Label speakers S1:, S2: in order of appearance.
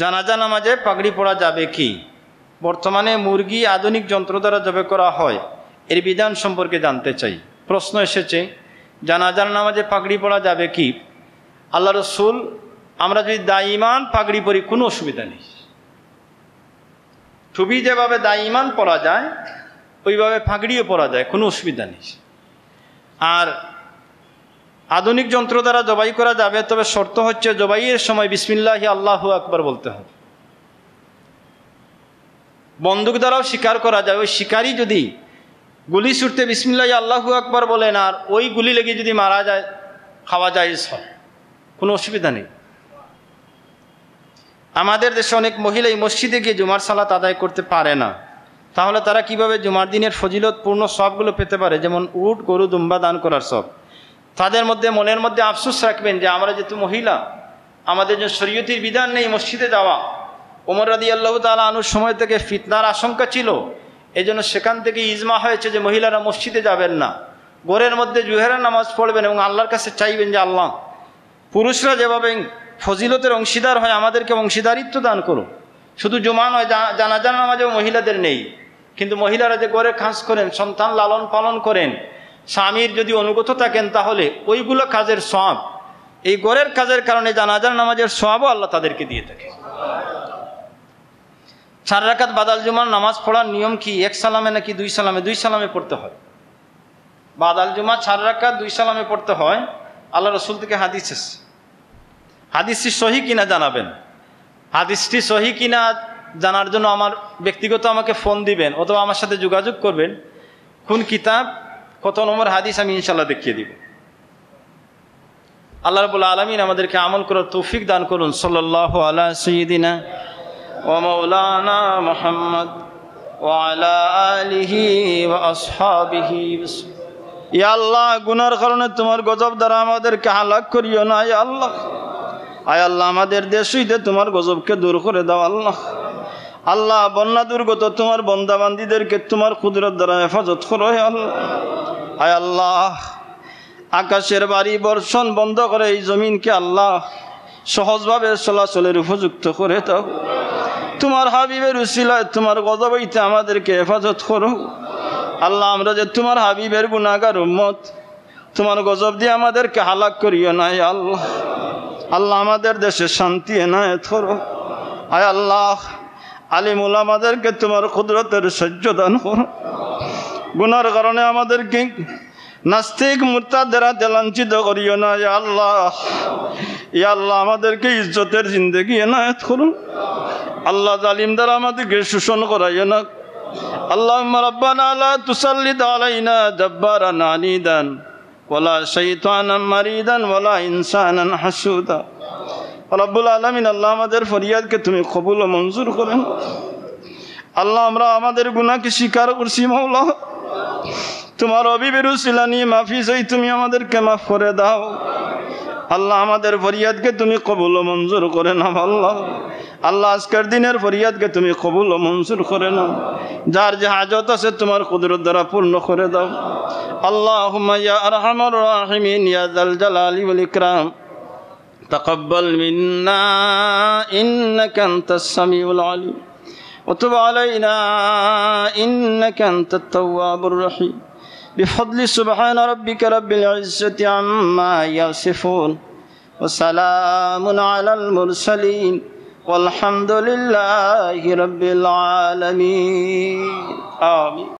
S1: জানাজা নামাজে পাগড়ি পরা যাবে কি বর্তমানে মুরগি আধুনিক যন্ত্র দ্বারা জবে করা হয় এর বিধান সম্পর্কে জানতে চাই প্রশ্ন এসেছে জানাজার নামাজে পাগড়ি পরা যাবে কি আল্লাহ রসুল আমরা যদি দায়ীমান পাগড়ি পরি কোনো অসুবিধা নেই ছবি যেভাবে দায়ীমান পরা যায় ওইভাবে পাগড়িও পরা যায় কোনো অসুবিধা নেই আর আধুনিক যন্ত্র দ্বারা জবাই করা যাবে তবে শর্ত হচ্ছে জবাইয়ের সময় বিসমিল্লাহি আল্লাহ আকবর বলতে হবে বন্দুক দ্বারাও শিকার করা যায় ওই শিকারী যদি গুলি ছুটতে বিসমিল্লাহ আল্লাহু আকবর বলেন আর ওই গুলি লেগে যদি মারা যায় খাওয়া যায় সব কোনো অসুবিধা নেই আমাদের দেশে অনেক মহিলা এই মসজিদে গিয়ে জুমার সালাত আদায় করতে পারে না তাহলে তারা কিভাবে জুমার দিনের ফজিলত পূর্ণ সবগুলো পেতে পারে যেমন উট গরু দুম্বা দান করার সব তাদের মধ্যে মনের মধ্যে আফসোস রাখবেন যে আমরা যেহেতু মহিলা আমাদের যে শরীয়তির বিধান নেই মসজিদে যাওয়া ওমর রাদি আল্লাহ তালা আনুর সময় থেকে ফিতনার আশঙ্কা ছিল এজন্য সেখান থেকে ইজমা হয়েছে যে মহিলারা মসজিদে যাবেন না গোরের মধ্যে জুহেরা নামাজ পড়বেন এবং আল্লাহর কাছে চাইবেন যে আল্লাহ পুরুষরা যেভাবে ফজিলতের অংশীদার হয় আমাদেরকে অংশীদারিত্ব দান করুন শুধু জমা নয় জানা নামাজেও মহিলাদের নেই কিন্তু মহিলারা যে গোরে খাঁজ করেন সন্তান লালন পালন করেন স্বামীর যদি অনুগত থাকেন তাহলে ওইগুলো কাজের সব এই গড়ের কাজের কারণে জানাজার নামাজের সবও আল্লাহ তাদেরকে দিয়ে থাকে চার রাখাত বাদাল জুমার নামাজ পড়ার নিয়ম কি এক সালামে নাকি দুই সালামে দুই সালামে পড়তে হয় বাদাল জুমা চার রাখাত দুই সালামে পড়তে হয় আল্লাহ রসুল থেকে হাদিস হাদিসটি সহি কিনা জানাবেন হাদিসটি সহি কিনা জানার জন্য আমার ব্যক্তিগত আমাকে ফোন দিবেন অথবা আমার সাথে যোগাযোগ করবেন কোন কিতাব কত নম্বর হাদিস আমি ইনশাল্লাহ দেখিয়ে দিব আল্লাহ রবুল আলমিন আমাদেরকে আমল করার তৌফিক দান করুন সাল্লাহ আলা ও মৌলানা মোহাম্মদ ওয়ালা আলিহি গুনার কারণে তোমার গজব দ্বারা আমাদেরকে হালাক করিও না ইয়া আল্লাহ আয় আল্লাহ আমাদের দেশইতে তোমার গজবকে দূর করে দাও আল্লাহ আল্লাহ বন্যা দুর্গত তোমার বন্দাবান্দিদেরকে তোমার কুদরত দ্বারা হেফাজত করো আল্লাহ হায় আল্লাহ আকাশের বাড়ি বর্ষণ বন্ধ করে এই জমিনকে আল্লাহ সহজভাবে চলাচলের উপযুক্ত করে দাও তোমার হাবিবের উশিলায় তোমার গদবইতে আমাদেরকে হেফাজত করো আল্লাহ আমরা যে তোমার হাবিবের গুণাগার উম্মত তোমার গজব দিয়ে আমাদেরকে হালাক করিও নাই আল্লাহ আল্লাহ আমাদের দেশে শান্তি এনায় থরো আয় আল্লাহ আলিমুল আমাদেরকে তোমার কুদরতের সহ্য দান করো গুনার কারণে আমাদেরকে নাস্তিক মুরতাদের হাতে লাঞ্ছিত করিও না ইয়া আল্লাহ ইয়া আল্লাহ আমাদেরকে ইজ্জতের জিন্দগি এনায়ত করুন আল্লাহ জালিম দ্বারা আমাদেরকে শোষণ করাইও না আল্লাহ রব্বানা লা তুসাল্লিদ আলাইনা জব্বারান আনিদান ওয়ালা শাইতানান মারিদান ওয়ালা ইনসানান হাসুদা রব্বুল আলামিন আল্লাহ আমাদের ফরিয়াদকে তুমি কবুল ও মঞ্জুর করেন আল্লাহ আমরা আমাদের গুনাহকে স্বীকার করছি মাওলা তোমার অবিবের শিলানি মাফি চাই তুমি আমাদেরকে মাফ করে দাও আল্লাহ আমাদের ফরিয়াদকে তুমি কবুল ও মঞ্জুর করে না আল্লাহ আল্লাহ আজকের দিনের ফরিয়াদকে তুমি কবুল ও মঞ্জুর করে নাও যার যে হাজত আছে তোমার কুদরত দ্বারা পূর্ণ করে দাও আল্লাহ ইয়া আরহামুর রাহিমিন ইয়া জাল জালালি ওয়াল ইকরাম تقبل منا إنك أنت السميع العليم وتب علينا إنك أنت التواب الرحيم بفضل سبحان ربك رب العزة عما يصفون وسلام على المرسلين والحمد لله رب العالمين آمين